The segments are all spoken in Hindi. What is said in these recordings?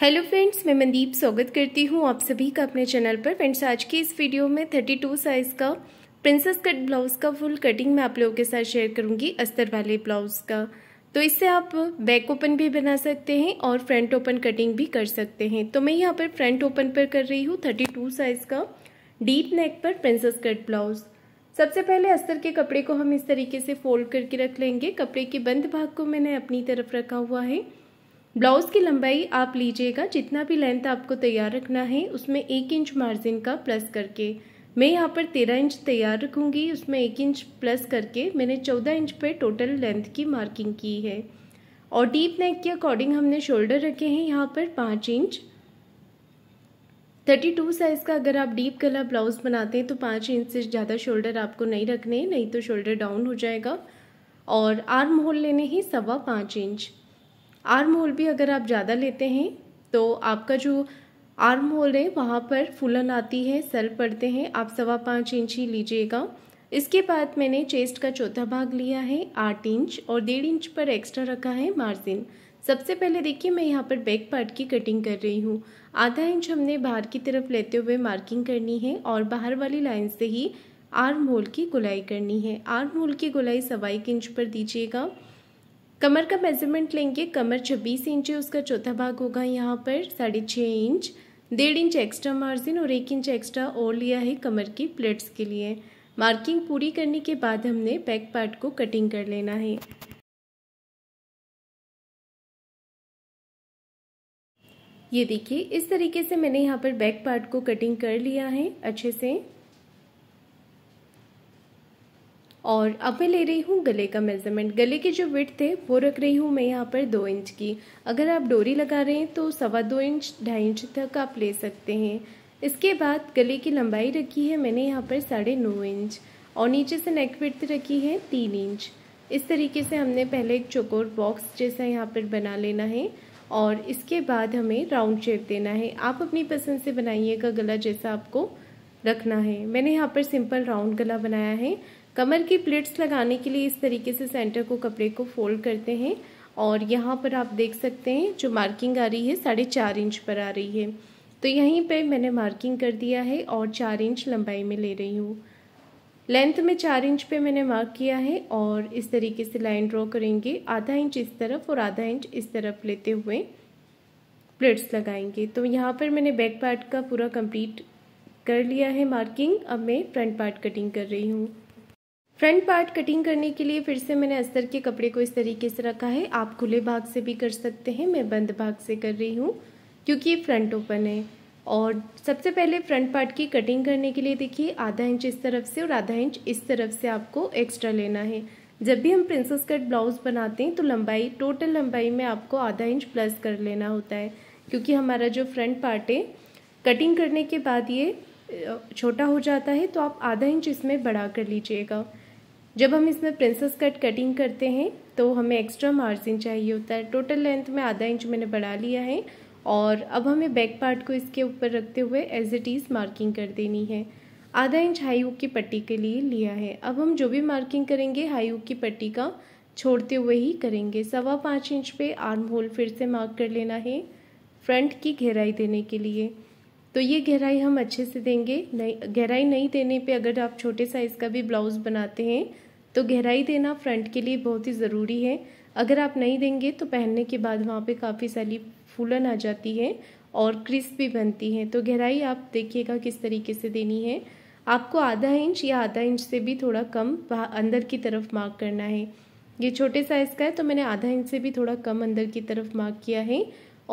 हेलो फ्रेंड्स मैं मनदीप स्वागत करती हूँ आप सभी का अपने चैनल पर फ्रेंड्स आज की इस वीडियो में 32 साइज़ का प्रिंसेस कट ब्लाउज़ का फुल कटिंग मैं आप लोगों के साथ शेयर करूंगी अस्तर वाले ब्लाउज़ का तो इससे आप बैक ओपन भी बना सकते हैं और फ्रंट ओपन कटिंग भी कर सकते हैं तो मैं यहाँ पर फ्रंट ओपन पर कर रही हूँ थर्टी साइज़ का डीप नेक पर प्रिंसेस कट ब्लाउज़ सबसे पहले अस्तर के कपड़े को हम इस तरीके से फोल्ड करके रख लेंगे कपड़े के बंद भाग को मैंने अपनी तरफ रखा हुआ है ब्लाउज़ की लंबाई आप लीजिएगा जितना भी लेंथ आपको तैयार रखना है उसमें एक इंच मार्जिन का प्लस करके मैं यहाँ पर तेरह इंच तैयार रखूँगी उसमें एक इंच प्लस करके मैंने चौदह इंच पर टोटल लेंथ की मार्किंग की है और डीप नेक के अकॉर्डिंग हमने शोल्डर रखे हैं यहाँ पर पाँच इंच थर्टी टू साइज़ का अगर आप डीप कलर ब्लाउज़ बनाते हैं तो पाँच इंच से ज़्यादा शोल्डर आपको नहीं रखने नहीं तो शोल्डर डाउन हो जाएगा और आर्म होल लेने हैं सवा पाँच इंच आर्म होल भी अगर आप ज़्यादा लेते हैं तो आपका जो आर्म होल है वहाँ पर फूलन आती है सेल पड़ते हैं आप सवा पाँच इंच ही लीजिएगा इसके बाद मैंने चेस्ट का चौथा भाग लिया है आठ इंच और डेढ़ इंच पर एक्स्ट्रा रखा है मार्जिन सबसे पहले देखिए मैं यहाँ पर बैक पार्ट की कटिंग कर रही हूँ आधा इंच हमने बाहर की तरफ लेते हुए मार्किंग करनी है और बाहर वाली लाइन से ही आर्म होल की गुलाई करनी है आर्म होल की गुलाई सवा एक इंच पर दीजिएगा कमर का मेजरमेंट लेंगे कमर 26 इंच है उसका चौथा भाग होगा यहाँ पर साढ़े छः इंच डेढ़ इंच एक्स्ट्रा मार्जिन और एक इंच एक्स्ट्रा और लिया है कमर की प्लेट्स के लिए मार्किंग पूरी करने के बाद हमने बैक पार्ट को कटिंग कर लेना है ये देखिए इस तरीके से मैंने यहाँ पर बैक पार्ट को कटिंग कर लिया है अच्छे से और अब मैं ले रही हूँ गले का मेज़रमेंट गले की जो विट है वो रख रही हूँ मैं यहाँ पर दो इंच की अगर आप डोरी लगा रहे हैं तो सवा दो इंच ढाई इंच तक आप ले सकते हैं इसके बाद गले की लंबाई रखी है मैंने यहाँ पर साढ़े नौ इंच और नीचे से नेक विथ रखी है तीन इंच इस तरीके से हमने पहले एक चोकोर बॉक्स जैसा यहाँ पर बना लेना है और इसके बाद हमें राउंड शेप देना है आप अपनी पसंद से बनाइएगा गला जैसा आपको रखना है मैंने यहाँ पर सिंपल राउंड गला बनाया है कमर की प्लेट्स लगाने के लिए इस तरीके से सेंटर को कपड़े को फोल्ड करते हैं और यहाँ पर आप देख सकते हैं जो मार्किंग आ रही है साढ़े चार इंच पर आ रही है तो यहीं पे मैंने मार्किंग कर दिया है और चार इंच लंबाई में ले रही हूँ लेंथ में चार इंच पे मैंने मार्क किया है और इस तरीके से लाइन ड्रॉ करेंगे आधा इंच इस तरफ और आधा इंच इस तरफ लेते हुए प्लेट्स लगाएंगे तो यहाँ पर मैंने बैक पार्ट का पूरा कंप्लीट कर लिया है मार्किंग अब मैं फ्रंट पार्ट कटिंग कर रही हूँ फ्रंट पार्ट कटिंग करने के लिए फिर से मैंने अस्तर के कपड़े को इस तरीके से रखा है आप खुले भाग से भी कर सकते हैं मैं बंद भाग से कर रही हूँ क्योंकि ये फ्रंट ओपन है और सबसे पहले फ्रंट पार्ट की कटिंग करने के लिए देखिए आधा इंच इस तरफ से और आधा इंच इस तरफ से आपको एक्स्ट्रा लेना है जब भी हम प्रिंसेस कट ब्लाउज बनाते हैं तो लंबाई टोटल लंबाई में आपको आधा इंच प्लस कर लेना होता है क्योंकि हमारा जो फ्रंट पार्ट है कटिंग करने के बाद ये छोटा हो जाता है तो आप आधा इंच इसमें बड़ा कर लीजिएगा जब हम इसमें प्रिंसेस कट कटिंग करते हैं तो हमें एक्स्ट्रा मार्जिन चाहिए होता है टोटल लेंथ में आधा इंच मैंने बढ़ा लिया है और अब हमें बैक पार्ट को इसके ऊपर रखते हुए एज इट इज़ मार्किंग कर देनी है आधा इंच हाई हुक की पट्टी के लिए लिया है अब हम जो भी मार्किंग करेंगे हाई हुक की पट्टी का छोड़ते हुए ही करेंगे सवा पाँच इंच पे आर्म होल फिर से मार्क कर लेना है फ्रंट की गहराई देने के लिए तो ये गहराई हम अच्छे से देंगे नहीं गहराई नहीं देने पे अगर आप छोटे साइज़ का भी ब्लाउज़ बनाते हैं तो गहराई देना फ्रंट के लिए बहुत ही ज़रूरी है अगर आप नहीं देंगे तो पहनने के बाद वहाँ पे काफ़ी सारी फूलन आ जाती है और क्रिस्प भी बनती है तो गहराई आप देखिएगा किस तरीके से देनी है आपको आधा इंच या आधा इंच तो से भी थोड़ा कम अंदर की तरफ मार्क करना है ये छोटे साइज़ का है तो मैंने आधा इंच से भी थोड़ा कम अंदर की तरफ मार्क किया है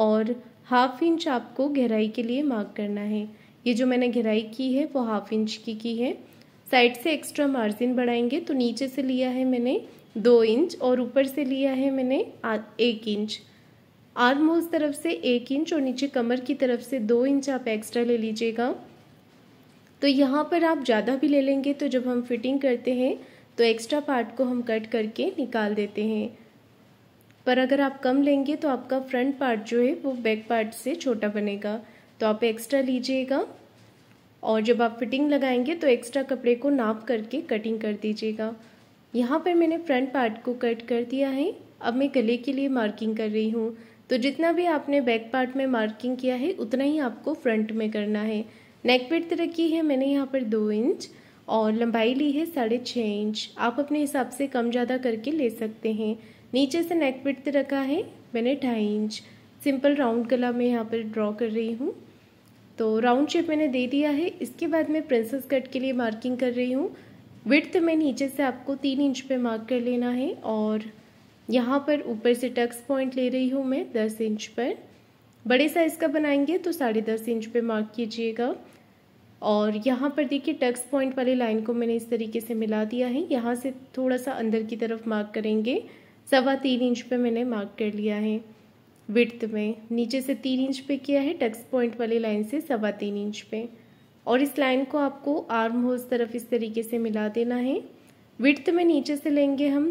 और हाफ इंच आपको गहराई के लिए मार्क करना है ये जो मैंने गहराई की है वो हाफ इंच की की है साइड से एक्स्ट्रा मार्जिन बढ़ाएंगे तो नीचे से लिया है मैंने दो इंच और ऊपर से लिया है मैंने एक इंच आर्म होल्स तरफ से एक इंच और नीचे कमर की तरफ से दो इंच आप एक्स्ट्रा ले लीजिएगा तो यहाँ पर आप ज़्यादा भी ले लेंगे तो जब हम फिटिंग करते हैं तो एक्स्ट्रा पार्ट को हम कट करके निकाल देते हैं पर अगर आप कम लेंगे तो आपका फ्रंट पार्ट जो है वो बैक पार्ट से छोटा बनेगा तो आप एक्स्ट्रा लीजिएगा और जब आप फिटिंग लगाएंगे तो एक्स्ट्रा कपड़े को नाप करके कटिंग कर दीजिएगा यहाँ पर मैंने फ्रंट पार्ट को कट कर दिया है अब मैं गले के लिए मार्किंग कर रही हूँ तो जितना भी आपने बैक पार्ट में मार्किंग किया है उतना ही आपको फ्रंट में करना है नेक पेट रखी है मैंने यहाँ पर दो इंच और लंबाई ली है साढ़े छः इंच आप अपने हिसाब से कम ज़्यादा करके ले सकते हैं नीचे से नेक विड्थ रखा है मैंने ढाई इंच सिंपल राउंड गला मैं यहाँ पर ड्रॉ कर रही हूँ तो राउंड शेप मैंने दे दिया है इसके बाद मैं प्रिंसेस कट के लिए मार्किंग कर रही हूँ विड्थ में नीचे से आपको तीन इंच पे मार्क कर लेना है और यहाँ पर ऊपर से टक्स पॉइंट ले रही हूँ मैं दस इंच पर बड़े साइज़ का बनाएंगे तो साढ़े दस इंच पे मार्क कीजिएगा और यहाँ पर देखिए टक्स पॉइंट वाली लाइन को मैंने इस तरीके से मिला दिया है यहाँ से थोड़ा सा अंदर की तरफ मार्क करेंगे सवा तीन इंच पे मैंने मार्क कर लिया है विड्थ में नीचे से तीन इंच पे किया है टक्स पॉइंट वाली लाइन से सवा तीन इंच पे और इस लाइन को आपको आर्म होल्स तरफ इस तरीके से मिला देना है विड्थ में नीचे से लेंगे हम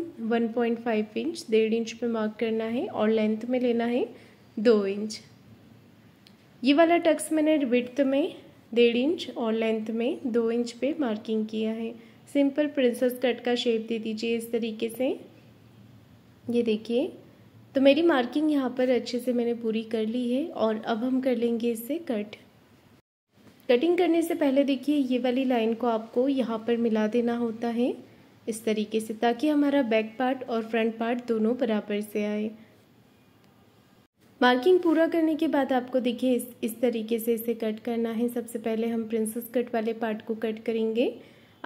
1.5 इंच डेढ़ इंच पे मार्क करना है और लेंथ में लेना है दो इंच ये वाला टक्स मैंने विड्थ में डेढ़ इंच और लेंथ में दो इंच पे मार्किंग किया है सिंपल प्रिंसेस कट का शेप दे दीजिए इस तरीके से ये देखिए तो मेरी मार्किंग यहाँ पर अच्छे से मैंने पूरी कर ली है और अब हम कर लेंगे इसे कट कटिंग करने से पहले देखिए ये वाली लाइन को आपको यहाँ पर मिला देना होता है इस तरीके से ताकि हमारा बैक पार्ट और फ्रंट पार्ट दोनों बराबर से आए मार्किंग पूरा करने के बाद आपको देखिए इस इस तरीके से इसे कट करना है सबसे पहले हम प्रिंसेस कट वाले पार्ट को कट करेंगे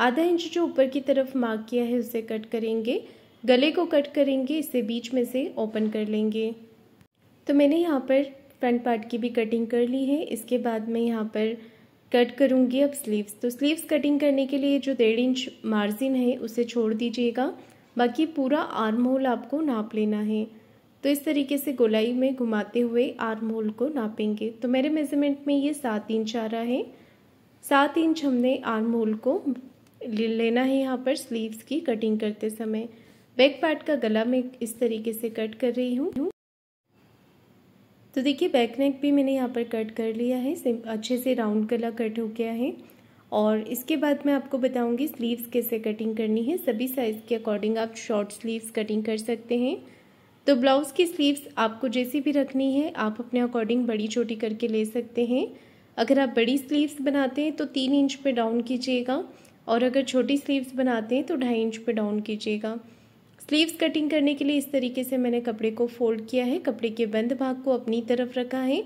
आधा इंच जो ऊपर की तरफ मार्क किया है उसे कट करेंगे गले को कट करेंगे इसे बीच में से ओपन कर लेंगे तो मैंने यहाँ पर फ्रंट पार्ट की भी कटिंग कर ली है इसके बाद मैं यहाँ पर कट करूँगी अब स्लीव्स तो स्लीव्स कटिंग करने के लिए जो डेढ़ इंच मार्जिन है उसे छोड़ दीजिएगा बाकी पूरा आर्म होल आपको नाप लेना है तो इस तरीके से गोलाई में घुमाते हुए आर्म होल को नापेंगे तो मेरे मेजरमेंट में ये सात इंच आ रहा है सात इंच हमने आर्म होल को लेना है यहाँ पर स्लीव्स की कटिंग करते समय बैक पार्ट का गला मैं इस तरीके से कट कर रही हूँ तो देखिए बैक नेक भी मैंने यहाँ पर कट कर लिया है अच्छे से राउंड गला कट हो गया है और इसके बाद मैं आपको बताऊंगी स्लीव्स कैसे कटिंग करनी है सभी साइज़ के अकॉर्डिंग आप शॉर्ट स्लीव्स कटिंग कर सकते हैं तो ब्लाउज़ की स्लीव्स आपको जैसी भी रखनी है आप अपने अकॉर्डिंग बड़ी छोटी करके ले सकते हैं अगर आप बड़ी स्लीव्स बनाते हैं तो तीन इंच पे डाउन कीजिएगा और अगर छोटी स्लीव्स बनाते हैं तो ढाई इंच पे डाउन कीजिएगा स्लीव्स कटिंग करने के लिए इस तरीके से मैंने कपड़े को फोल्ड किया है कपड़े के बंद भाग को अपनी तरफ रखा है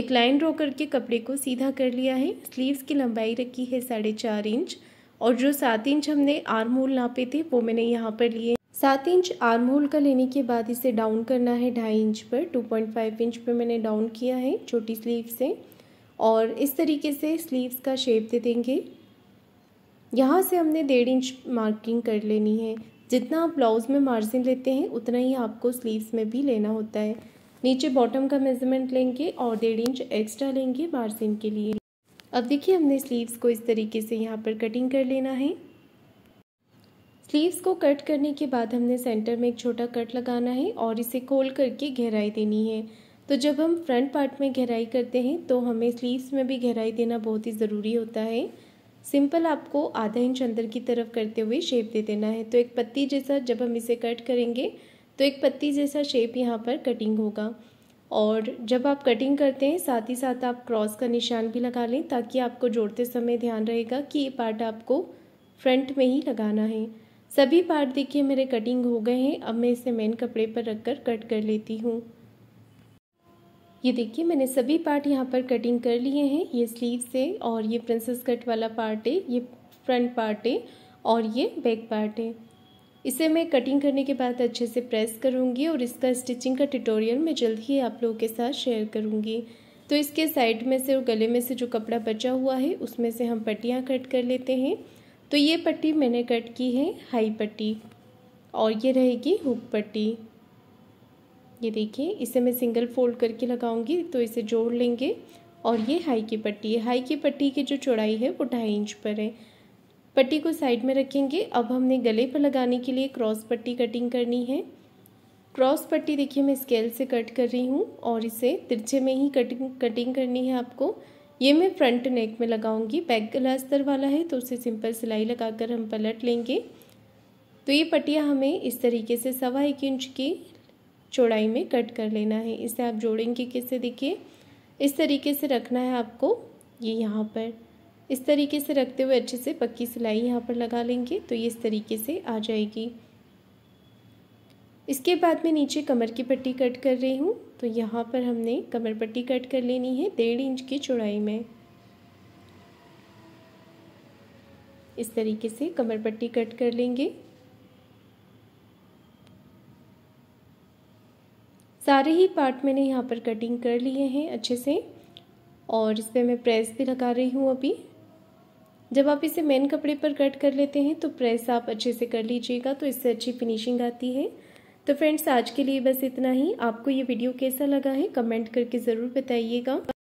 एक लाइन ड्रॉ करके कपड़े को सीधा कर लिया है स्लीव्स की लंबाई रखी है साढ़े चार इंच और जो सात इंच हमने आर्म होल नापे थे वो मैंने यहाँ पर लिए सात इंच आर्म होल का लेने के बाद इसे डाउन करना है ढाई इंच पर टू पॉइंट फाइव इंच पर मैंने डाउन किया है छोटी स्लीव से और इस तरीके से स्लीव्स का शेप दे देंगे यहाँ से हमने डेढ़ इंच मार्किंग कर लेनी है जितना आप ब्लाउज़ में मार्जिन लेते हैं उतना ही आपको स्लीव्स में भी लेना होता है नीचे बॉटम का मेजरमेंट लेंगे और डेढ़ इंच एक्स्ट्रा लेंगे मार्जिन के लिए अब देखिए हमने स्लीव्स को इस तरीके से यहाँ पर कटिंग कर लेना है स्लीव्स को कट करने के बाद हमने सेंटर में एक छोटा कट लगाना है और इसे खोल करके गहराई देनी है तो जब हम फ्रंट पार्ट में गहराई करते हैं तो हमें स्लीव्स में भी गहराई देना बहुत ही ज़रूरी होता है सिंपल आपको आधा इंच अंदर की तरफ करते हुए शेप दे देना है तो एक पत्ती जैसा जब हम इसे कट करेंगे तो एक पत्ती जैसा शेप यहाँ पर कटिंग होगा और जब आप कटिंग करते हैं साथ ही साथ आप क्रॉस का निशान भी लगा लें ताकि आपको जोड़ते समय ध्यान रहेगा कि ये पार्ट आपको फ्रंट में ही लगाना है सभी पार्ट देखिए मेरे कटिंग हो गए हैं अब मैं इसे मेन कपड़े पर रखकर कट कर लेती हूँ ये देखिए मैंने सभी पार्ट यहाँ पर कटिंग कर लिए हैं ये स्लीव से और ये प्रिंसेस कट वाला पार्ट है ये फ्रंट पार्ट है और ये बैक पार्ट है इसे मैं कटिंग करने के बाद अच्छे से प्रेस करूँगी और इसका स्टिचिंग का ट्यूटोरियल मैं जल्द ही आप लोगों के साथ शेयर करूँगी तो इसके साइड में से और गले में से जो कपड़ा बचा हुआ है उसमें से हम पट्टियाँ कट कर लेते हैं तो ये पट्टी मैंने कट की है हाई पट्टी और ये रहेगी हुक पट्टी ये देखिए इसे मैं सिंगल फोल्ड करके लगाऊंगी तो इसे जोड़ लेंगे और ये हाई की पट्टी है हाई की पट्टी की जो चौड़ाई है वो ढाई इंच पर है पट्टी को साइड में रखेंगे अब हमने गले पर लगाने के लिए क्रॉस पट्टी कटिंग करनी है क्रॉस पट्टी देखिए मैं स्केल से कट कर रही हूँ और इसे तिरछे में ही कटिंग कटिंग करनी है आपको ये मैं फ्रंट नेक में लगाऊंगी बैक गला स्तर वाला है तो उसे सिंपल सिलाई लगाकर हम पलट लेंगे तो ये पट्टियाँ हमें इस तरीके से सवा एक इंच की चौड़ाई में कट कर लेना है इसे आप जोड़ेंगे कैसे देखिए इस तरीके से रखना है आपको ये यहाँ पर इस तरीके से रखते हुए अच्छे से पक्की सिलाई यहाँ पर लगा लेंगे तो ये इस तरीके से आ जाएगी इसके बाद मैं नीचे कमर की पट्टी कट कर रही हूँ तो यहाँ पर हमने कमर पट्टी कट कर लेनी है डेढ़ इंच की चौड़ाई में इस तरीके से कमर पट्टी कट कर लेंगे सारे ही पार्ट मैंने यहाँ पर कटिंग कर लिए हैं अच्छे से और इस पर मैं प्रेस भी लगा रही हूँ अभी जब आप इसे मेन कपड़े पर कट कर लेते हैं तो प्रेस आप अच्छे से कर लीजिएगा तो इससे अच्छी फिनिशिंग आती है तो फ्रेंड्स आज के लिए बस इतना ही आपको ये वीडियो कैसा लगा है कमेंट करके ज़रूर बताइएगा